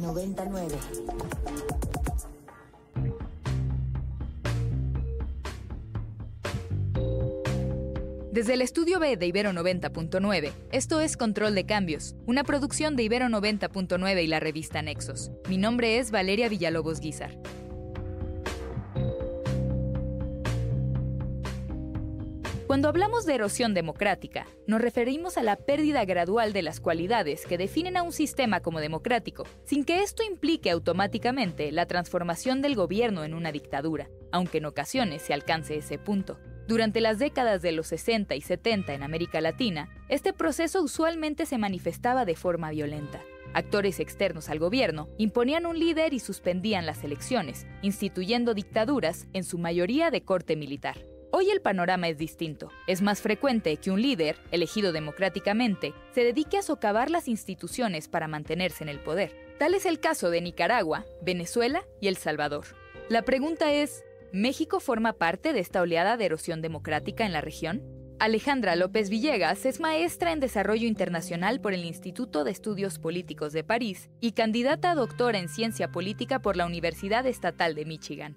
99. Desde el estudio B de Ibero 90.9, esto es Control de Cambios, una producción de Ibero 90.9 y la revista Nexos. Mi nombre es Valeria Villalobos Guizar. Cuando hablamos de erosión democrática, nos referimos a la pérdida gradual de las cualidades que definen a un sistema como democrático, sin que esto implique automáticamente la transformación del gobierno en una dictadura, aunque en ocasiones se alcance ese punto. Durante las décadas de los 60 y 70 en América Latina, este proceso usualmente se manifestaba de forma violenta. Actores externos al gobierno imponían un líder y suspendían las elecciones, instituyendo dictaduras, en su mayoría de corte militar. Hoy el panorama es distinto. Es más frecuente que un líder, elegido democráticamente, se dedique a socavar las instituciones para mantenerse en el poder. Tal es el caso de Nicaragua, Venezuela y El Salvador. La pregunta es, ¿México forma parte de esta oleada de erosión democrática en la región? Alejandra López Villegas es maestra en Desarrollo Internacional por el Instituto de Estudios Políticos de París y candidata a doctora en Ciencia Política por la Universidad Estatal de Michigan.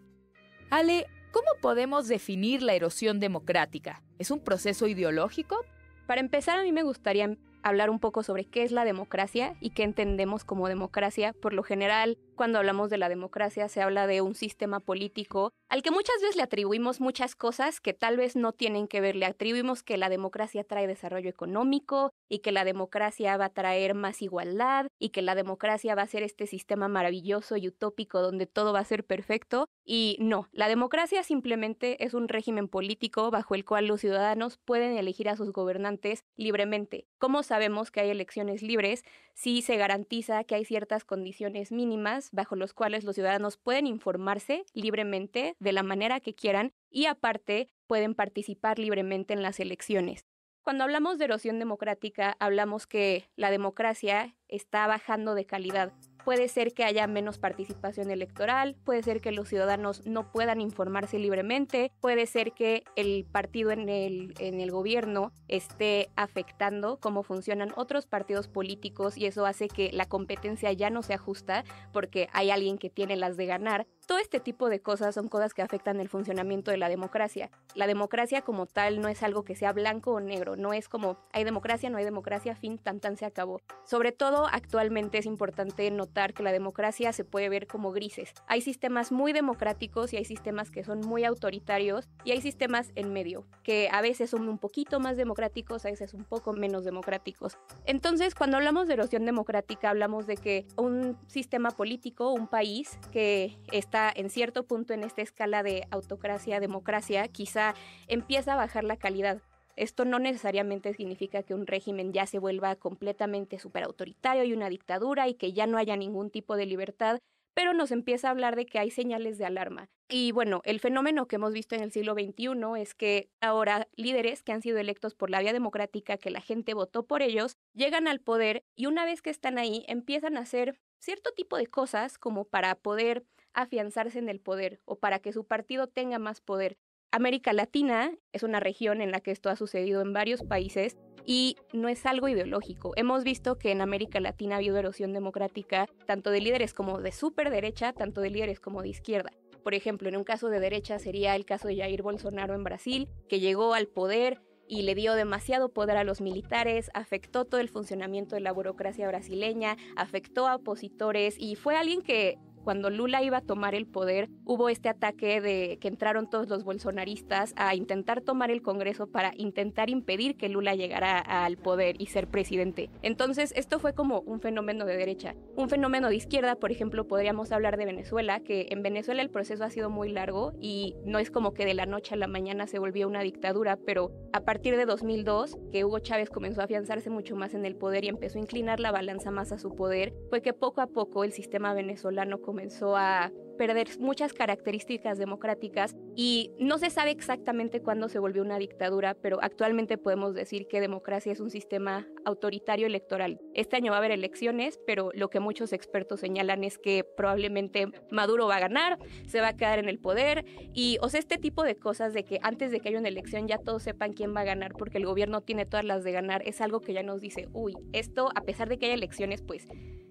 Ale, ¿Cómo podemos definir la erosión democrática? ¿Es un proceso ideológico? Para empezar, a mí me gustaría hablar un poco sobre qué es la democracia y qué entendemos como democracia. Por lo general, cuando hablamos de la democracia se habla de un sistema político al que muchas veces le atribuimos muchas cosas que tal vez no tienen que ver. Le atribuimos que la democracia trae desarrollo económico y que la democracia va a traer más igualdad y que la democracia va a ser este sistema maravilloso y utópico donde todo va a ser perfecto. Y no, la democracia simplemente es un régimen político bajo el cual los ciudadanos pueden elegir a sus gobernantes libremente. ¿Cómo sabemos que hay elecciones libres si se garantiza que hay ciertas condiciones mínimas? bajo los cuales los ciudadanos pueden informarse libremente de la manera que quieran y aparte pueden participar libremente en las elecciones. Cuando hablamos de erosión democrática, hablamos que la democracia está bajando de calidad. Puede ser que haya menos participación electoral, puede ser que los ciudadanos no puedan informarse libremente, puede ser que el partido en el, en el gobierno esté afectando cómo funcionan otros partidos políticos y eso hace que la competencia ya no sea justa porque hay alguien que tiene las de ganar todo este tipo de cosas son cosas que afectan el funcionamiento de la democracia. La democracia como tal no es algo que sea blanco o negro, no es como hay democracia, no hay democracia, fin, tan tan se acabó. Sobre todo actualmente es importante notar que la democracia se puede ver como grises. Hay sistemas muy democráticos y hay sistemas que son muy autoritarios y hay sistemas en medio, que a veces son un poquito más democráticos, a veces un poco menos democráticos. Entonces, cuando hablamos de erosión democrática, hablamos de que un sistema político, un país que está en cierto punto en esta escala de autocracia, democracia, quizá empieza a bajar la calidad. Esto no necesariamente significa que un régimen ya se vuelva completamente superautoritario y una dictadura y que ya no haya ningún tipo de libertad, pero nos empieza a hablar de que hay señales de alarma. Y bueno, el fenómeno que hemos visto en el siglo XXI es que ahora líderes que han sido electos por la vía democrática, que la gente votó por ellos, llegan al poder y una vez que están ahí empiezan a hacer cierto tipo de cosas como para poder afianzarse en el poder o para que su partido tenga más poder. América Latina es una región en la que esto ha sucedido en varios países y no es algo ideológico. Hemos visto que en América Latina ha habido erosión democrática tanto de líderes como de superderecha, tanto de líderes como de izquierda. Por ejemplo, en un caso de derecha sería el caso de Jair Bolsonaro en Brasil, que llegó al poder y le dio demasiado poder a los militares, afectó todo el funcionamiento de la burocracia brasileña, afectó a opositores y fue alguien que cuando Lula iba a tomar el poder, hubo este ataque de que entraron todos los bolsonaristas a intentar tomar el Congreso para intentar impedir que Lula llegara al poder y ser presidente. Entonces, esto fue como un fenómeno de derecha. Un fenómeno de izquierda, por ejemplo, podríamos hablar de Venezuela, que en Venezuela el proceso ha sido muy largo y no es como que de la noche a la mañana se volvió una dictadura, pero a partir de 2002, que Hugo Chávez comenzó a afianzarse mucho más en el poder y empezó a inclinar la balanza más a su poder, fue que poco a poco el sistema venezolano comenzó a perder muchas características democráticas y no se sabe exactamente cuándo se volvió una dictadura, pero actualmente podemos decir que democracia es un sistema autoritario electoral. Este año va a haber elecciones, pero lo que muchos expertos señalan es que probablemente Maduro va a ganar, se va a quedar en el poder y o sea, este tipo de cosas de que antes de que haya una elección ya todos sepan quién va a ganar porque el gobierno tiene todas las de ganar, es algo que ya nos dice, uy, esto a pesar de que haya elecciones, pues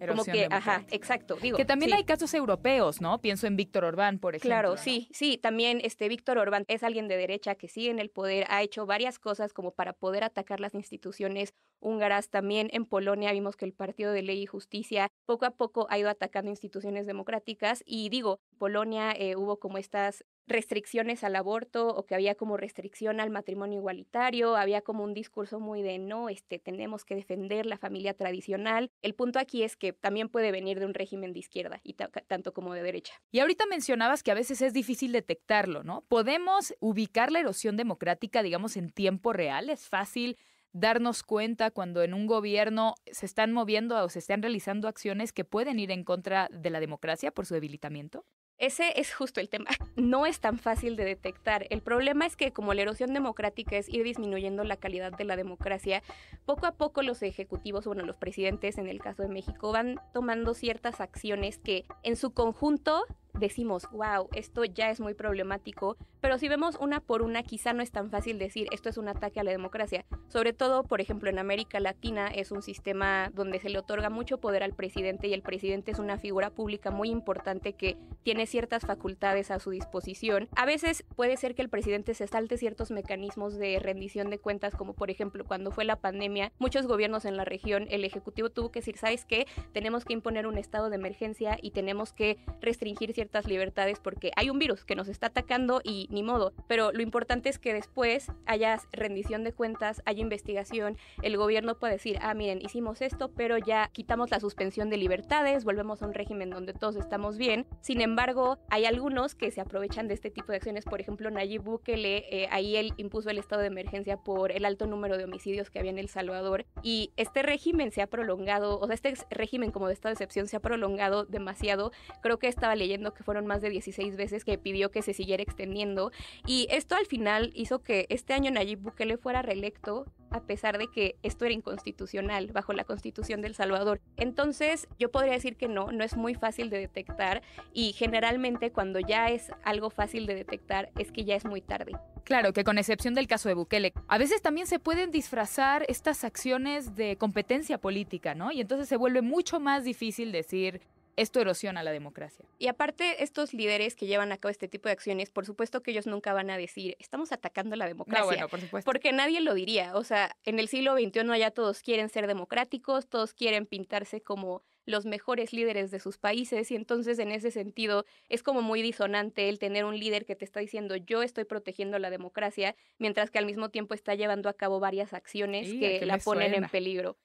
como que, ajá, exacto, digo. Que también hay casos europeos, ¿no? pienso en Víctor Orbán, por ejemplo. Claro, sí, sí, también este Víctor Orbán es alguien de derecha que sigue en el poder, ha hecho varias cosas como para poder atacar las instituciones húngaras. También en Polonia vimos que el Partido de Ley y Justicia poco a poco ha ido atacando instituciones democráticas y digo, Polonia eh, hubo como estas restricciones al aborto o que había como restricción al matrimonio igualitario, había como un discurso muy de no, este, tenemos que defender la familia tradicional. El punto aquí es que también puede venir de un régimen de izquierda y tanto como de derecha. Y ahorita mencionabas que a veces es difícil detectarlo, ¿no? ¿Podemos ubicar la erosión democrática, digamos, en tiempo real? ¿Es fácil darnos cuenta cuando en un gobierno se están moviendo o se están realizando acciones que pueden ir en contra de la democracia por su debilitamiento? Ese es justo el tema. No es tan fácil de detectar. El problema es que como la erosión democrática es ir disminuyendo la calidad de la democracia, poco a poco los ejecutivos, bueno, los presidentes en el caso de México, van tomando ciertas acciones que en su conjunto decimos, wow, esto ya es muy problemático, pero si vemos una por una, quizá no es tan fácil decir esto es un ataque a la democracia. Sobre todo, por ejemplo, en América Latina es un sistema donde se le otorga mucho poder al presidente y el presidente es una figura pública muy importante que tiene ciertas facultades a su disposición. A veces puede ser que el presidente se salte ciertos mecanismos de rendición de cuentas, como por ejemplo cuando fue la pandemia, muchos gobiernos en la región, el Ejecutivo tuvo que decir, ¿sabes qué? Tenemos que imponer un estado de emergencia y tenemos que restringir ciertas libertades porque hay un virus que nos está atacando y ni modo. Pero lo importante es que después haya rendición de cuentas, haya investigación, el gobierno puede decir, ah, miren, hicimos esto, pero ya quitamos la suspensión de libertades, volvemos a un régimen donde todos estamos bien. Sin embargo, hay algunos que se aprovechan de este tipo de acciones, por ejemplo, Nayib Bukele, eh, ahí él impuso el estado de emergencia por el alto número de homicidios que había en El Salvador y este régimen se ha prolongado, o sea, este régimen como de estado de excepción se ha prolongado demasiado. Creo que estaba leyendo que fueron más de 16 veces que pidió que se siguiera extendiendo. Y esto al final hizo que este año Nayib Bukele fuera reelecto a pesar de que esto era inconstitucional bajo la Constitución del Salvador. Entonces, yo podría decir que no, no es muy fácil de detectar y generalmente cuando ya es algo fácil de detectar es que ya es muy tarde. Claro, que con excepción del caso de Bukele, a veces también se pueden disfrazar estas acciones de competencia política, ¿no? Y entonces se vuelve mucho más difícil decir esto erosiona la democracia. Y aparte, estos líderes que llevan a cabo este tipo de acciones, por supuesto que ellos nunca van a decir, estamos atacando la democracia. por Porque nadie lo diría. O sea, en el siglo XXI ya todos quieren ser democráticos, todos quieren pintarse como los mejores líderes de sus países y entonces en ese sentido es como muy disonante el tener un líder que te está diciendo yo estoy protegiendo la democracia mientras que al mismo tiempo está llevando a cabo varias acciones que, la ponen en peligro.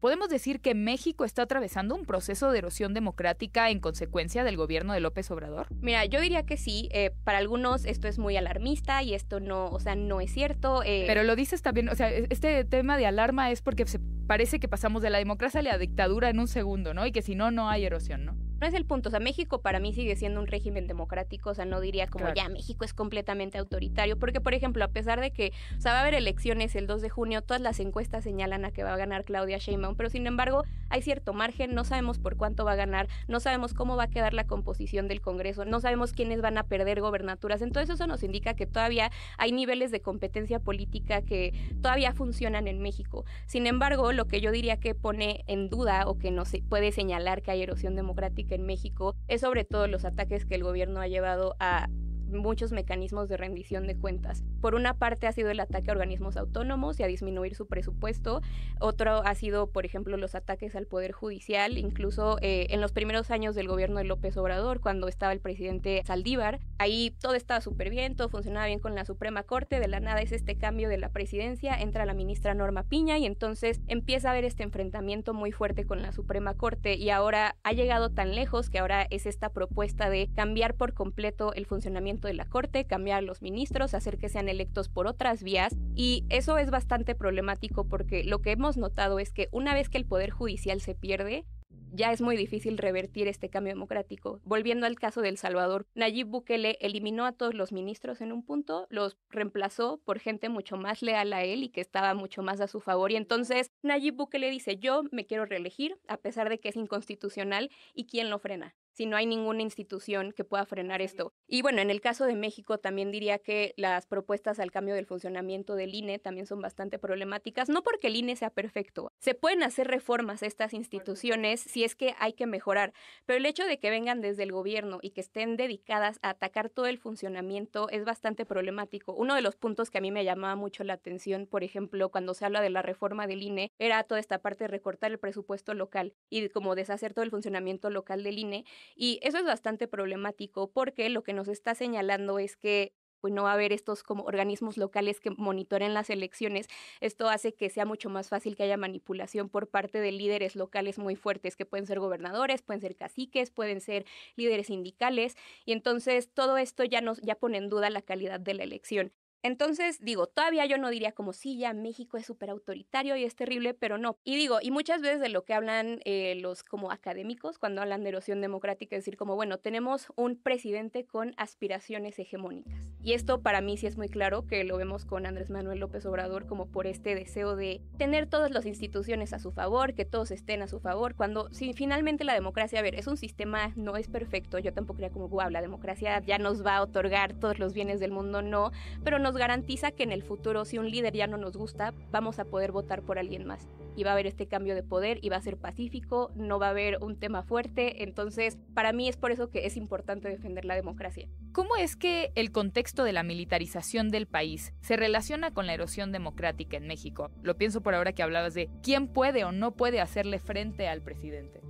Podemos decir que México está atravesando un proceso de erosión democrática en consecuencia del gobierno de López Obrador. Mira, yo diría que sí. Eh, para algunos esto es muy alarmista y esto no, o sea, no es cierto. Eh. Pero lo dices también, o sea, e-, este tema de alarma es porque se parece que pasamos de la democracia a la dictadura en un segundo, ¿no? Y que si no, no hay erosión, ¿no? No es el punto, o sea, México para mí sigue siendo un régimen democrático, o sea, no diría como ya México es completamente autoritario, porque por ejemplo, a pesar de que, o sea, va a haber elecciones el 2 de junio, todas las encuestas señalan a que va a ganar Claudia Sheinbaum, pero sin embargo hay cierto margen, no sabemos por cuánto va a ganar, no sabemos cómo va a quedar la composición del Congreso, no sabemos quiénes van a perder gobernaturas, entonces eso nos indica que todavía hay niveles de competencia política que todavía funcionan en México. Sin embargo, lo que yo diría que pone en duda o que no se puede señalar que hay erosión democrática, que en México es sobre todo los ataques que el gobierno ha llevado a muchos mecanismos de rendición de cuentas. Por una parte ha sido el ataque a organismos autónomos y a disminuir su presupuesto, otro ha sido, por ejemplo, los ataques al Poder Judicial, incluso eh, en los primeros años del gobierno de López Obrador, cuando estaba el presidente Saldívar, ahí todo estaba súper bien, todo funcionaba bien con la Suprema Corte, de la nada es este cambio de la presidencia, entra la ministra Norma Piña y entonces empieza a haber este enfrentamiento muy fuerte con la Suprema Corte y ahora ha llegado tan lejos que ahora es esta propuesta de cambiar por completo el funcionamiento de la Corte, cambiar a los ministros, hacer que sean electos por otras vías y eso es bastante problemático porque lo que hemos notado es que una vez que el Poder Judicial se pierde, ya es muy difícil revertir este cambio democrático. Volviendo al caso del Salvador, Nayib Bukele eliminó a todos los ministros en un punto, los reemplazó por gente mucho más leal a él y que estaba mucho más a su favor. Y entonces Nayib Bukele dice, yo me quiero reelegir a pesar de que es inconstitucional y quién lo frena si no hay ninguna institución que pueda frenar esto. Y bueno, en el caso de México también diría que las propuestas al cambio del funcionamiento del INE también son bastante problemáticas, no porque el INE sea perfecto. Se pueden hacer reformas a estas instituciones si es que hay que mejorar, pero el hecho de que vengan desde el gobierno y que estén dedicadas a atacar todo el funcionamiento es bastante problemático. Uno de los puntos que a mí me llamaba mucho la atención, por ejemplo, cuando se habla de la reforma del INE, era toda esta parte de recortar el presupuesto local y como deshacer todo el funcionamiento local del INE. Y eso es bastante problemático porque lo que nos está señalando es que pues, no va a haber estos como organismos locales que monitoren las elecciones. Esto hace que sea mucho más fácil que haya manipulación por parte de líderes locales muy fuertes, que pueden ser gobernadores, pueden ser caciques, pueden ser líderes sindicales. Y entonces todo esto ya, nos, ya pone en duda la calidad de la elección. Entonces, digo, todavía yo no diría como sí, ya México es súper autoritario y es terrible, pero no. Y digo, y muchas veces de lo que hablan eh, los como académicos cuando hablan de erosión democrática, es decir, como, bueno, tenemos un presidente con aspiraciones hegemónicas. Y esto para mí sí es muy claro que lo vemos con Andrés Manuel López Obrador como por este deseo de tener todas las instituciones a su favor, que todos estén a su favor, cuando si finalmente la democracia, a ver, es un sistema, no es perfecto, yo tampoco creía como, wow, la democracia ya nos va a otorgar todos los bienes del mundo, no, pero no nos garantiza que en el futuro, si un líder ya no nos gusta, vamos a poder votar por alguien más. Y va a haber este cambio de poder y va a ser pacífico, no va a haber un tema fuerte. Entonces, para mí es por eso que es importante defender la democracia. ¿Cómo es que el contexto de la militarización del país se relaciona con la erosión democrática en México? Lo pienso por ahora que hablabas de quién puede o no puede hacerle frente al presidente.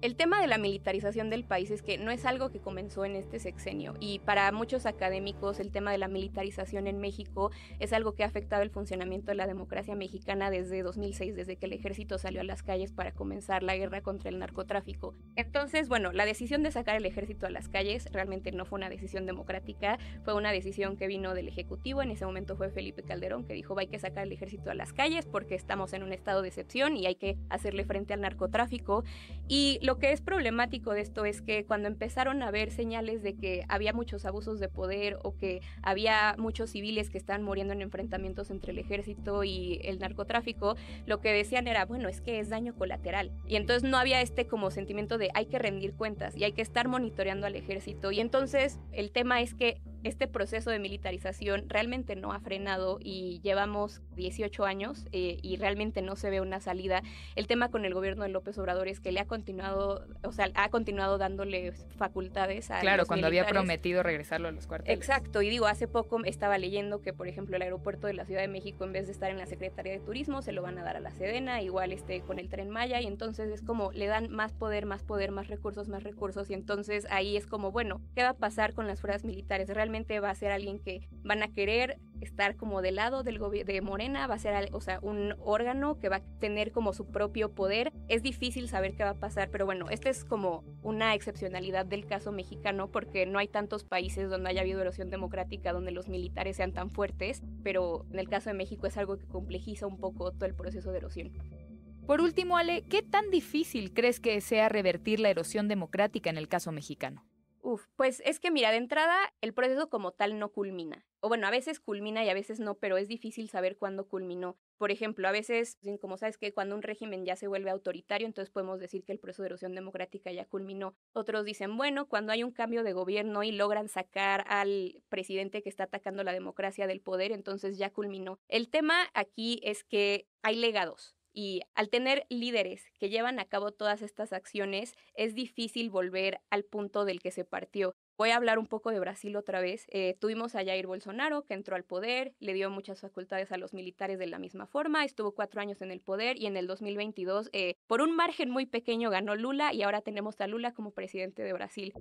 El tema de la militarización del país es que no es algo que comenzó en este sexenio y para muchos académicos el tema de la militarización en México es algo que ha afectado el funcionamiento de la democracia mexicana desde 2006, desde que el ejército salió a las calles para comenzar la guerra contra el narcotráfico. Entonces, bueno, la decisión de sacar el ejército a las calles realmente no fue una decisión democrática, fue una decisión que vino del Ejecutivo, en ese momento fue Felipe Calderón que dijo hay que sacar el ejército a las calles porque estamos en un estado de excepción y hay que hacerle frente al narcotráfico. Y lo que es problemático de esto es que cuando empezaron a ver señales de que había muchos abusos de poder o que había muchos civiles que estaban muriendo en enfrentamientos entre el ejército y el narcotráfico, lo que decían era, bueno, es que es daño colateral. Y entonces no había este como sentimiento de hay que rendir cuentas y hay que estar monitoreando al ejército. Y entonces el tema es que este proceso de militarización realmente no ha frenado y llevamos 18 años eh, y realmente no se ve una salida. El tema con el gobierno de López Obrador es que le ha continuado, o sea, ha continuado dándole facultades a... Claro, cuando había prometido regresarlo a los cuarteles. Exacto, y digo, hace poco estaba leyendo que, por ejemplo, el aeropuerto de la Ciudad de México, en vez de estar en la Secretaría de Turismo, se lo van a dar a la Sedena, igual este, con el tren Maya, y entonces es como le dan más poder, más poder, más recursos, más recursos, y entonces ahí es como, bueno, ¿qué va a pasar con las fuerzas militares? ¿Realmente va a ser alguien que van a querer estar como del lado del de Morena, va a ser, o sea, un órgano que va a tener como su propio poder. Es difícil saber qué va a pasar, pero bueno, esta es como una excepcionalidad del caso mexicano porque no hay tantos países donde haya habido erosión democrática donde los militares sean tan fuertes, pero en el caso de México es algo que complejiza un poco todo el proceso de erosión. Por último, Ale, ¿qué tan difícil crees que sea revertir la erosión democrática en el caso mexicano? Uf, pues es que mira, de entrada el proceso como tal no culmina. O bueno, a veces culmina y a veces no, pero es difícil saber cuándo culminó. Por ejemplo, a veces, como sabes que cuando un régimen ya se vuelve autoritario, entonces podemos decir que el proceso de erosión democrática ya culminó. Otros dicen, bueno, cuando hay un cambio de gobierno y logran sacar al presidente que está atacando la democracia del poder, entonces ya culminó. El tema aquí es que hay legados. Y al tener líderes que llevan a cabo todas estas acciones, es difícil volver al punto del que se partió. Voy a hablar un poco de Brasil otra vez. Eh, tuvimos a Jair Bolsonaro, que entró al poder, le dio muchas facultades a los militares de la misma forma, estuvo cuatro años en el poder y en el 2022, eh, por un margen muy pequeño, ganó Lula y ahora tenemos a Lula como presidente de Brasil.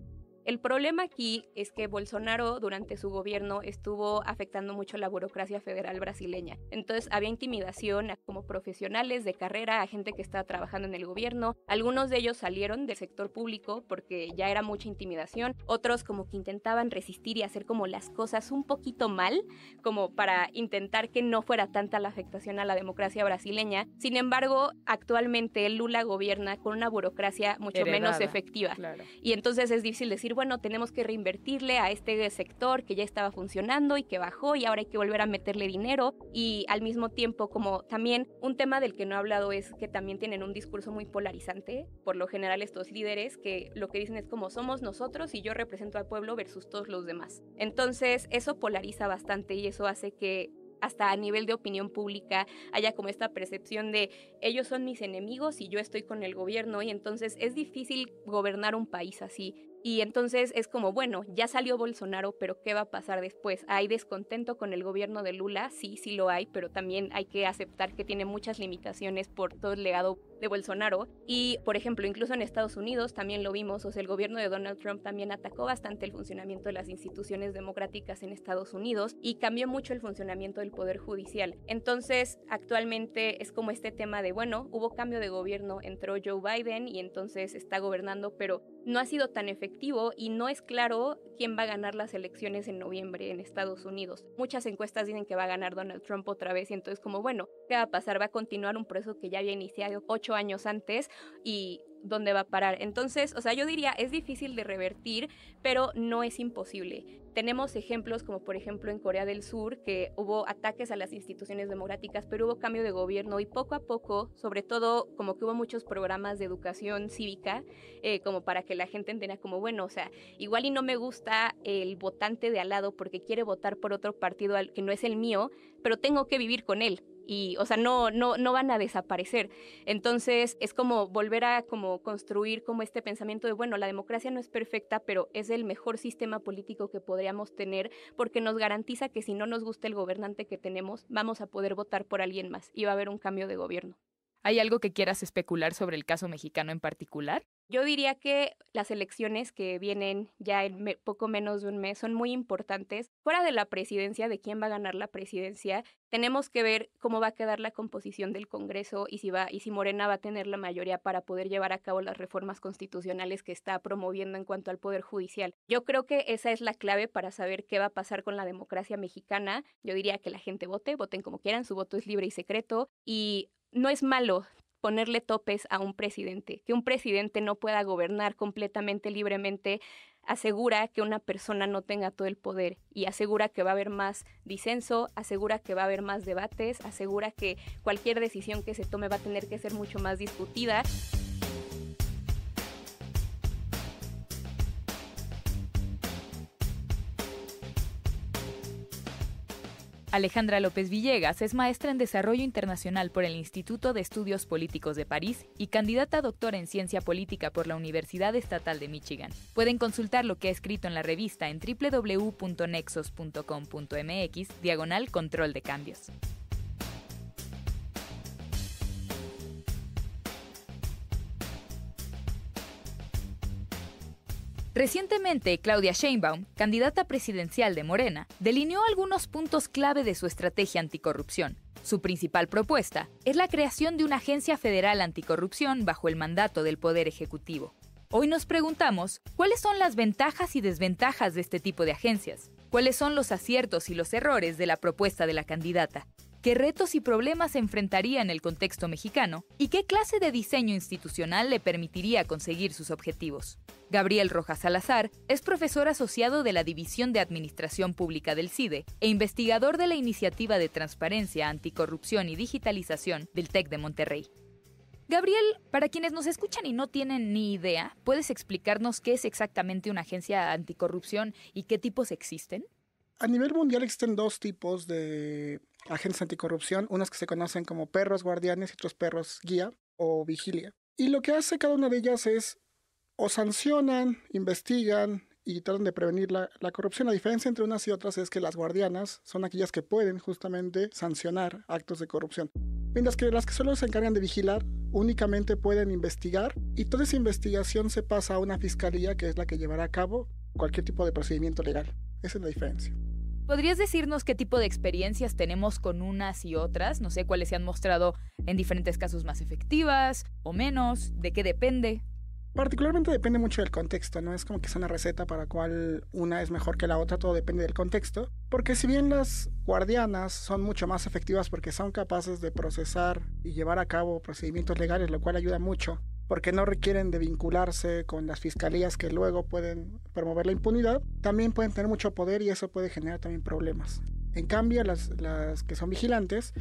El problema aquí es que Bolsonaro durante su gobierno estuvo afectando mucho la burocracia federal brasileña. Entonces había intimidación a como profesionales de carrera, a gente que estaba trabajando en el gobierno. Algunos de ellos salieron del sector público porque ya era mucha intimidación. Otros como que intentaban resistir y hacer como las cosas un poquito mal, como para intentar que no fuera tanta la afectación a la democracia brasileña. Sin embargo, actualmente Lula gobierna con una burocracia mucho menos efectiva. Y entonces es difícil decir, bueno, tenemos que reinvertirle a este sector que ya estaba funcionando y que bajó y ahora hay que volver a meterle dinero. Y al mismo tiempo, como también un tema del que no he hablado es que también tienen un discurso muy polarizante, por lo general estos líderes, que lo que dicen es como somos nosotros y yo represento al pueblo versus todos los demás. Entonces, eso polariza bastante y eso hace que hasta a nivel de opinión pública haya como esta percepción de ellos son mis enemigos y yo estoy con el gobierno y entonces es difícil gobernar un país así. Y entonces es como, bueno, ya salió Bolsonaro, pero ¿qué va a pasar después? ¿Hay descontento con el gobierno de Lula? Sí, sí lo hay, pero también hay que aceptar que tiene muchas limitaciones por todo el legado de Bolsonaro. Y, por ejemplo, incluso en Estados Unidos también lo vimos, o sea, el gobierno de Donald Trump también atacó bastante el funcionamiento de las instituciones democráticas en Estados Unidos y cambió mucho el funcionamiento del Poder Judicial. Entonces, actualmente es como este tema de, bueno, hubo cambio de gobierno, entró Joe Biden y entonces está gobernando, pero no ha sido tan efectivo y no es claro quién va a ganar las elecciones en noviembre en Estados Unidos. Muchas encuestas dicen que va a ganar Donald Trump otra vez y entonces como, bueno, ¿qué va a pasar? Va a continuar un proceso que ya había iniciado ocho años antes y dónde va a parar. Entonces, o sea, yo diría, es difícil de revertir, pero no es imposible. Tenemos ejemplos como por ejemplo en Corea del Sur, que hubo ataques a las instituciones democráticas, pero hubo cambio de gobierno y poco a poco, sobre todo como que hubo muchos programas de educación cívica, eh, como para que la gente entienda como, bueno, o sea, igual y no me gusta el votante de al lado porque quiere votar por otro partido que no es el mío, pero tengo que vivir con él y, o sea, no, no, no van a desaparecer. Entonces es como volver a como construir como este pensamiento de, bueno, la democracia no es perfecta, pero es el mejor sistema político que podríamos tener porque nos garantiza que si no nos gusta el gobernante que tenemos, vamos a poder votar por alguien más y va a haber un cambio de gobierno. ¿Hay algo que quieras especular sobre el caso mexicano en particular? Yo diría que las elecciones que vienen ya en poco menos de un mes son muy importantes. Fuera de la presidencia, de quién va a ganar la presidencia, tenemos que ver cómo va a quedar la composición del Congreso y si va y si Morena va a tener la mayoría para poder llevar a cabo las reformas constitucionales que está promoviendo en cuanto al poder judicial. Yo creo que esa es la clave para saber qué va a pasar con la democracia mexicana. Yo diría que la gente vote, voten como quieran, su voto es libre y secreto y no es malo ponerle topes a un presidente. Que un presidente no pueda gobernar completamente libremente asegura que una persona no tenga todo el poder y asegura que va a haber más disenso, asegura que va a haber más debates, asegura que cualquier decisión que se tome va a tener que ser mucho más discutida. Alejandra López Villegas es maestra en Desarrollo Internacional por el Instituto de Estudios Políticos de París y candidata a doctora en Ciencia Política por la Universidad Estatal de Michigan. Pueden consultar lo que ha escrito en la revista en www.nexos.com.mx, diagonal control de cambios. Recientemente, Claudia Sheinbaum, candidata presidencial de Morena, delineó algunos puntos clave de su estrategia anticorrupción. Su principal propuesta es la creación de una agencia federal anticorrupción bajo el mandato del Poder Ejecutivo. Hoy nos preguntamos cuáles son las ventajas y desventajas de este tipo de agencias, cuáles son los aciertos y los errores de la propuesta de la candidata, qué retos y problemas se enfrentaría en el contexto mexicano y qué clase de diseño institucional le permitiría conseguir sus objetivos. Gabriel Rojas Salazar es profesor asociado de la División de Administración Pública del CIDE e investigador de la Iniciativa de Transparencia, Anticorrupción y Digitalización del TEC de Monterrey. Gabriel, para quienes nos escuchan y no tienen ni idea, ¿puedes explicarnos qué es exactamente una agencia anticorrupción y qué tipos existen? A nivel mundial existen dos tipos de agentes anticorrupción, unas que se conocen como perros guardianes y otros perros guía o vigilia. Y lo que hace cada una de ellas es o sancionan, investigan y tratan de prevenir la, la, corrupción. La diferencia entre unas y otras es que las guardianas son aquellas que pueden justamente sancionar actos de corrupción, mientras que las que solo se encargan de vigilar únicamente pueden investigar y toda esa investigación se pasa a una fiscalía que es la que llevará a cabo cualquier tipo de procedimiento legal. Esa es la diferencia. ¿Podrías decirnos qué tipo de experiencias tenemos con unas y otras? No sé cuáles se han mostrado en diferentes casos más efectivas o menos, de qué depende. Particularmente depende mucho del contexto, no es como que es una receta para cual una es mejor que la otra, todo depende del contexto, porque si bien las guardianas son mucho más efectivas porque son capaces de procesar y llevar a cabo procedimientos legales, lo cual ayuda mucho porque no requieren de vincularse con las fiscalías que luego pueden promover la impunidad, también pueden tener mucho poder y eso puede generar también problemas. En cambio, las, que son vigilantes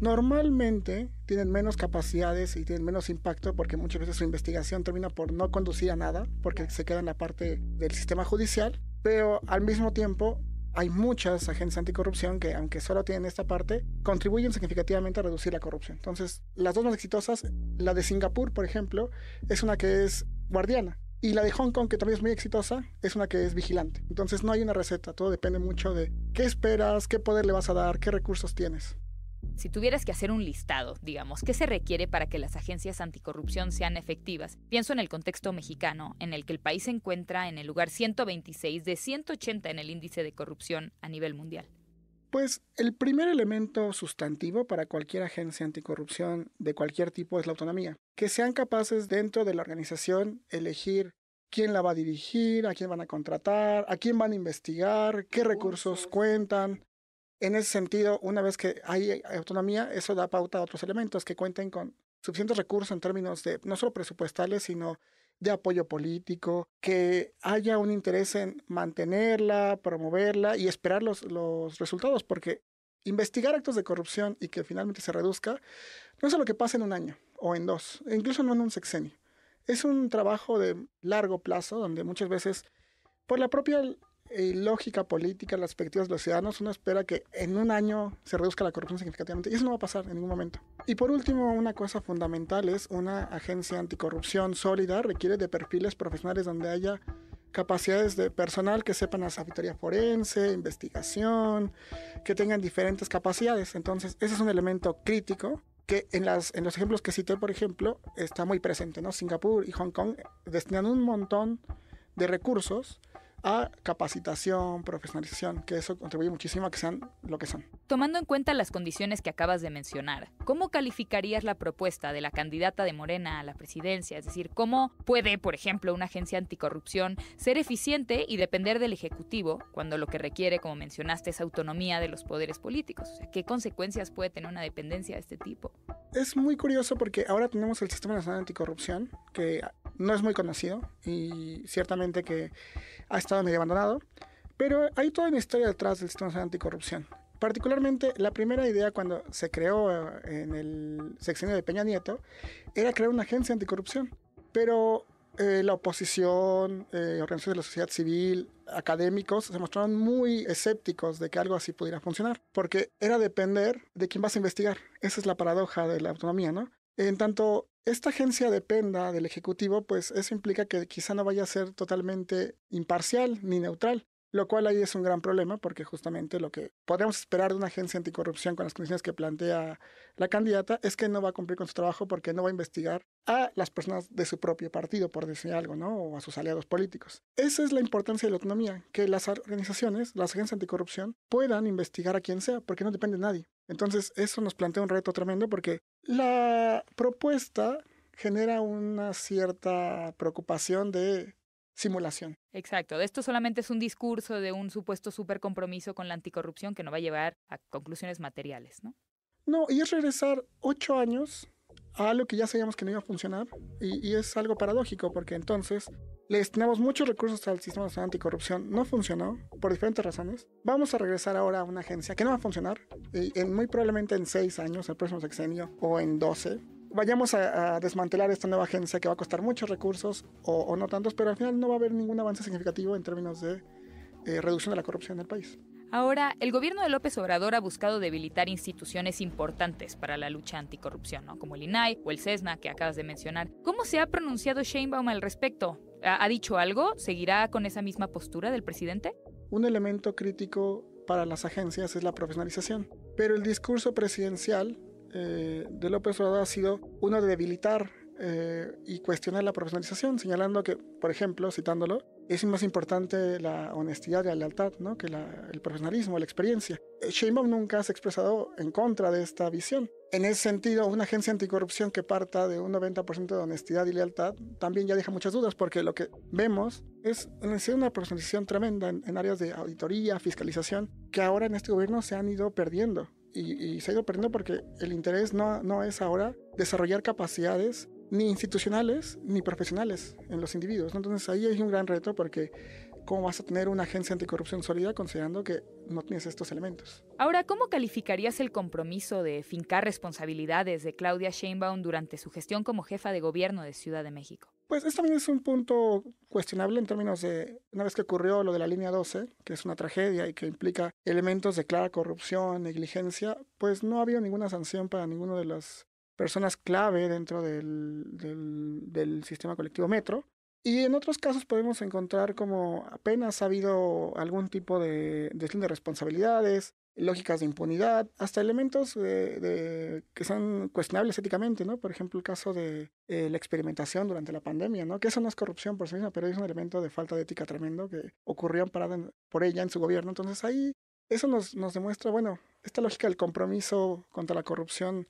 normalmente tienen menos capacidades y tienen menos impacto porque muchas veces su investigación termina por no conducir a nada porque se queda en la parte del sistema judicial, pero al mismo tiempo hay muchas agencias anticorrupción que, aunque solo tienen esta parte, contribuyen significativamente a reducir la corrupción. Entonces, las dos más exitosas, la de Singapur, por ejemplo, es una que es guardiana. Y la de Hong Kong, que también es muy exitosa, es una que es vigilante. Entonces no hay una receta, todo depende mucho de qué esperas, qué poder le vas a dar, qué recursos tienes. Si tuvieras que hacer un listado, digamos, ¿qué se requiere para que las agencias anticorrupción sean efectivas? Pienso en el contexto mexicano, en el que el país se encuentra en el lugar 126 de 180 en el índice de corrupción a nivel mundial. Pues el primer elemento sustantivo para cualquier agencia anticorrupción de cualquier tipo es la autonomía. Que sean capaces dentro de la organización elegir quién la va a dirigir, a quién van a contratar, a quién van a investigar, qué recursos cuentan, en ese sentido, una vez que hay autonomía, eso da pauta a otros elementos que cuenten con suficientes recursos en términos de no solo presupuestales, sino de apoyo político, que haya un interés en mantenerla, promoverla y esperar los, resultados, porque investigar actos de corrupción y que finalmente se reduzca, no es lo que pasa en un año o en dos, e incluso no en un sexenio. Es un trabajo de largo plazo donde muchas veces, por la propia y lógica política, las perspectivas de los ciudadanos, uno espera que en un año se reduzca la corrupción significativamente. Y eso no va a pasar en ningún momento. Y por último, una cosa fundamental es una agencia anticorrupción sólida requiere de perfiles profesionales donde haya capacidades de personal que sepan la auditoría forense, investigación, que tengan diferentes capacidades. Entonces, ese es un elemento crítico que en, las, en los ejemplos que cité, por ejemplo, está muy presente, ¿no? Singapur y Hong Kong destinan un montón de recursos a capacitación, profesionalización, que eso contribuye muchísimo a que sean lo que son. Tomando en cuenta las condiciones que acabas de mencionar, ¿cómo calificarías la propuesta de la candidata de Morena a la presidencia? Es decir, ¿cómo puede, por ejemplo, una agencia anticorrupción ser eficiente y depender del Ejecutivo cuando lo que requiere, como mencionaste, es autonomía de los poderes políticos? ¿qué consecuencias puede tener una dependencia de este tipo? Es muy curioso porque ahora tenemos el Sistema Nacional de Anticorrupción, que no es muy conocido y ciertamente que ha estado medio abandonado, Pero hay toda una historia detrás del sistema nacional anticorrupción. Particularmente, la primera idea cuando se creó eh, en el sexenio de Peña Nieto era crear una agencia anticorrupción. Pero eh, la oposición, eh, organizaciones de la sociedad civil, académicos, se mostraron muy escépticos de que algo así pudiera funcionar, porque era depender de quién vas a investigar. Esa es la paradoja de la autonomía, ¿no? En tanto, esta agencia dependa del Ejecutivo, pues eso implica que quizá no vaya a ser totalmente imparcial ni neutral, lo cual ahí es un gran problema porque justamente lo que podríamos esperar de una agencia anticorrupción con las condiciones que plantea la candidata es que no va a cumplir con su trabajo porque no va a investigar a las personas de su propio partido, por decir algo, ¿no? O a sus aliados políticos. Esa es la importancia de la autonomía, que las organizaciones, las agencias anticorrupción, puedan investigar a quien sea porque no depende de nadie. Entonces, eso nos plantea un reto tremendo porque la propuesta genera una cierta preocupación de simulación. Exacto, esto solamente es un discurso de un supuesto compromiso con la anticorrupción que no va a llevar a conclusiones materiales, ¿no? No, y es regresar ocho años a algo que ya sabíamos que no iba a funcionar y, es algo paradójico porque entonces le destinamos muchos recursos al sistema de anticorrupción, no funcionó por diferentes razones. Vamos a regresar ahora a una agencia que no va a funcionar y en, muy probablemente en seis años, el próximo sexenio o en doce vayamos a, desmantelar esta nueva agencia que va a costar muchos recursos o, no tantos, pero al final no va a haber ningún avance significativo en términos de eh, reducción de la corrupción en el país. Ahora, el gobierno de López Obrador ha buscado debilitar instituciones importantes para la lucha anticorrupción, como el INAI o el CESNA que acabas de mencionar. ¿Cómo se ha pronunciado Sheinbaum al respecto? ha dicho algo? ¿Seguirá con esa misma postura del presidente? Un elemento crítico para las agencias es la profesionalización, pero el discurso presidencial eh, de López Obrador ha sido uno de debilitar eh, y cuestionar la profesionalización, señalando que, por ejemplo, citándolo, es más importante la honestidad y la lealtad que el profesionalismo, la experiencia. Eh, Sheinbaum nunca se ha expresado en contra de esta visión. En ese sentido, una agencia anticorrupción que parta de un 90% de honestidad y lealtad también ya deja muchas dudas, porque lo que vemos es una profesionalización tremenda en áreas de auditoría, fiscalización, que ahora en este gobierno se han ido perdiendo y, se ha ido perdiendo porque el interés no, es ahora desarrollar capacidades ni institucionales ni profesionales en los individuos. Entonces ahí hay un gran reto porque ¿cómo vas a tener una agencia anticorrupción sólida considerando que no tienes estos elementos? Ahora, ¿cómo calificarías el compromiso de fincar responsabilidades de Claudia Sheinbaum durante su gestión como jefa de gobierno de Ciudad de México? pues esto también es un punto cuestionable en términos de, una vez que ocurrió lo de la línea 12, que es una tragedia y que implica elementos de clara corrupción, negligencia, pues no ha habido ninguna sanción para ninguna de las personas clave dentro del, sistema colectivo metro. Y en otros casos podemos encontrar como apenas ha habido algún tipo de de responsabilidades, lógicas de impunidad, hasta elementos que son cuestionables éticamente, ¿no? Por ejemplo, el caso de eh, la experimentación durante la pandemia, ¿no? Que eso no es corrupción por sí misma, pero es un elemento de falta de ética tremendo que ocurrió por ella en su gobierno. Entonces ahí eso nos, demuestra, bueno, esta lógica del compromiso contra la corrupción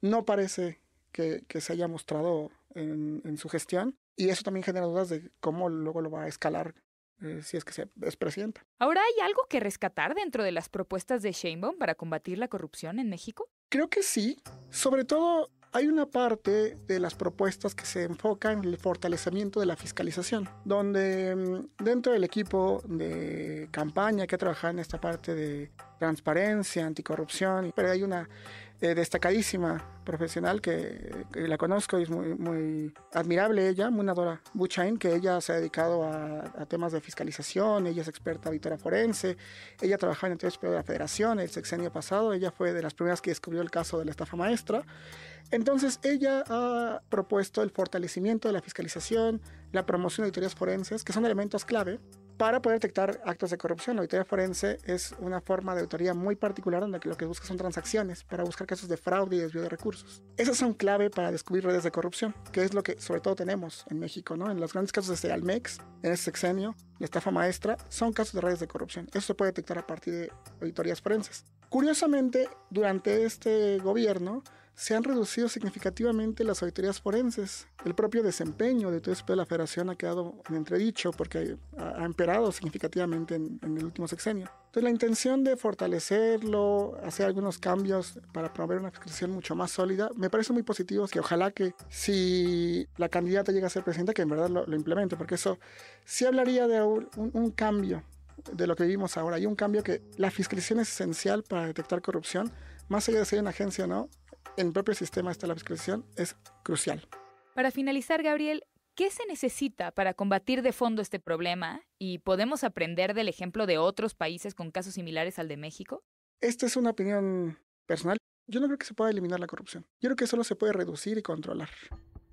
no parece que, que se haya mostrado en, en su gestión. Y eso también genera dudas de cómo luego lo va a escalar eh, si es que es presidenta. Ahora, ¿hay algo que rescatar dentro de las propuestas de Sheinbaum para combatir la corrupción en México? Creo que sí. Sobre todo, hay una parte de las propuestas que se enfoca en el fortalecimiento de la fiscalización, donde mm, dentro del equipo de campaña que ha trabajado en esta parte de transparencia, anticorrupción, pero hay una eh, destacadísima profesional que, la conozco y es muy, admirable ella, Munadora Buchain, que ella se ha dedicado a, temas de fiscalización, ella es experta auditora forense, ella trabajaba en el Tribunal de la Federación el sexenio pasado, ella fue de las primeras que descubrió el caso de la estafa maestra. Entonces ella ha propuesto el fortalecimiento de la fiscalización, la promoción de auditorías forenses, que son elementos clave para poder detectar actos de corrupción. La auditoría forense es una forma de auditoría muy particular donde lo que busca son transacciones para buscar casos de fraude y desvío de recursos. Esas son clave para descubrir redes de corrupción, que es lo que sobre todo tenemos en México, ¿no? En los grandes casos de este, Almex, en este sexenio, la estafa maestra, son casos de redes de corrupción. Eso se puede detectar a partir de auditorías forenses. Curiosamente, durante este gobierno, se han reducido significativamente las auditorías forenses. El propio desempeño de toda de la Federación ha quedado en entredicho porque ha empeorado significativamente en, el último sexenio. Entonces, la intención de fortalecerlo, hacer algunos cambios para promover una fiscalización mucho más sólida, me parece muy positivo. Que ojalá que si la candidata llega a ser presidenta, que en verdad lo, implemente, porque eso sí hablaría de un, un cambio de lo que vivimos ahora. Hay un cambio que la fiscalización es esencial para detectar corrupción, más allá de ser una agencia o no, en el propio sistema está la fiscalización es crucial. Para finalizar, Gabriel, ¿qué se necesita para combatir de fondo este problema? ¿Y podemos aprender del ejemplo de otros países con casos similares al de México? Esta es una opinión personal. Yo no creo que se pueda eliminar la corrupción. Yo creo que solo se puede reducir y controlar.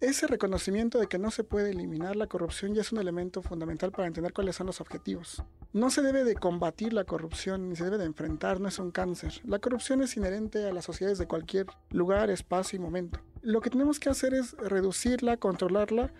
Ese reconocimiento de que no se puede eliminar la corrupción ya es un elemento fundamental para entender cuáles son los objetivos. No se debe de combatir la corrupción ni se debe de enfrentar, no es un cáncer. La corrupción es inherente a las sociedades de cualquier lugar, espacio y momento. Lo que tenemos que hacer es reducirla, controlarla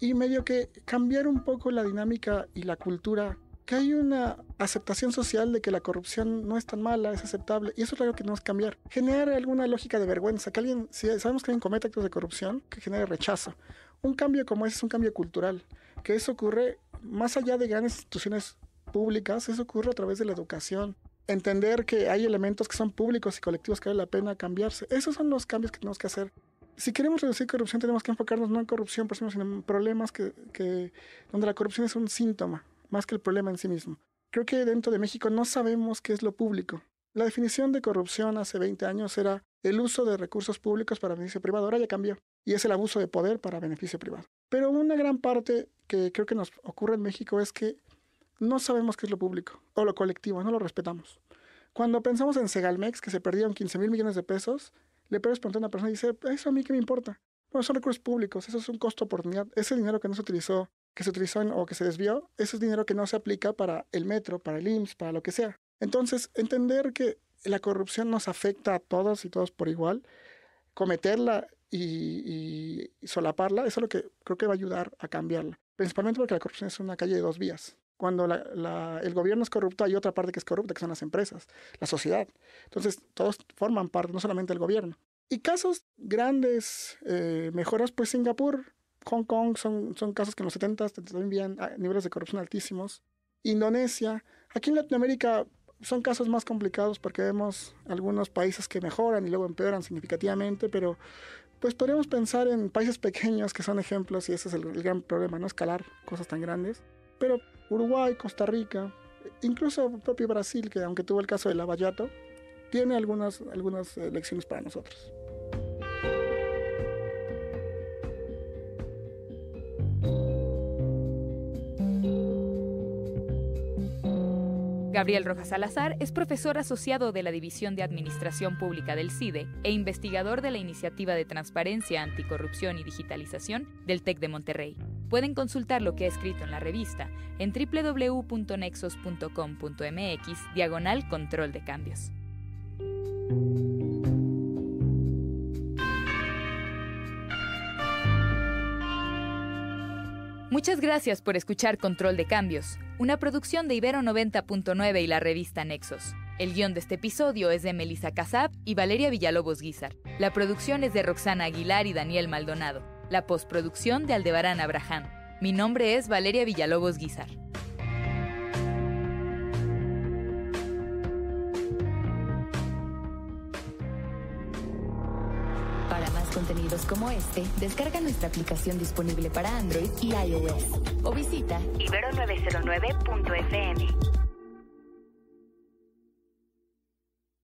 y medio que cambiar un poco la dinámica y la cultura que hay una aceptación social de que la corrupción no es tan mala, es aceptable, y eso es algo que tenemos que cambiar. Generar alguna lógica de vergüenza, que alguien, si sabemos que alguien comete actos de corrupción, que genere rechazo. Un cambio como ese es un cambio cultural, que eso ocurre más allá de grandes instituciones públicas, eso ocurre a través de la educación. Entender que hay elementos que son públicos y colectivos que vale la pena cambiarse. Esos son los cambios que tenemos que hacer si queremos reducir corrupción, tenemos que enfocarnos no en corrupción, sino en problemas que, donde la corrupción es un síntoma más que el problema en sí mismo. Creo que dentro de México no sabemos qué es lo público. La definición de corrupción hace 20 años era el uso de recursos públicos para beneficio privado, ahora ya cambió, y es el abuso de poder para beneficio privado. Pero una gran parte que creo que nos ocurre en México es que no sabemos qué es lo público o lo colectivo, no lo respetamos. Cuando pensamos en Segalmex, que se perdieron 15 mil millones de pesos, le pregunté a una persona y dice, eso a mí qué me importa. Bueno, son recursos públicos, eso es un costo oportunidad, ese dinero que no se utilizó que se utilizó o que se desvió, eso es dinero que no se aplica para el metro, para el IMSS, para lo que sea. Entonces, entender que la corrupción nos afecta a todos y todos por igual, cometerla y, solaparla, eso es lo que creo que va a ayudar a cambiarla. Principalmente porque la corrupción es una calle de dos vías. Cuando el gobierno es corrupto, hay otra parte que es corrupta, que son las empresas, la sociedad. Entonces, todos forman parte, no solamente el gobierno. Y casos grandes, eh, mejoras, pues Singapur Hong Kong son, casos que en los 70 también habían niveles de corrupción altísimos. Indonesia, aquí en Latinoamérica son casos más complicados porque vemos algunos países que mejoran y luego empeoran significativamente, pero pues podríamos pensar en países pequeños que son ejemplos y ese es el, gran problema, no escalar cosas tan grandes. Pero Uruguay, Costa Rica, incluso propio Brasil, que aunque tuvo el caso de Lavallato, tiene algunas, algunas lecciones para nosotros. Gabriel Rojas Salazar es profesor asociado de la División de Administración Pública del CIDE e investigador de la Iniciativa de Transparencia, Anticorrupción y Digitalización del TEC de Monterrey. Pueden consultar lo que ha escrito en la revista en www.nexos.com.mx, diagonal control de cambios. Muchas gracias por escuchar Control de Cambios, una producción de Ibero 90.9 y la revista Nexos. El guión de este episodio es de Melissa Casab y Valeria Villalobos Guizar. La producción es de Roxana Aguilar y Daniel Maldonado. La postproducción de Aldebarán Abraham. Mi nombre es Valeria Villalobos Guizar. contenidos como este, descarga nuestra aplicación disponible para Android y iOS o visita ibero909.fm.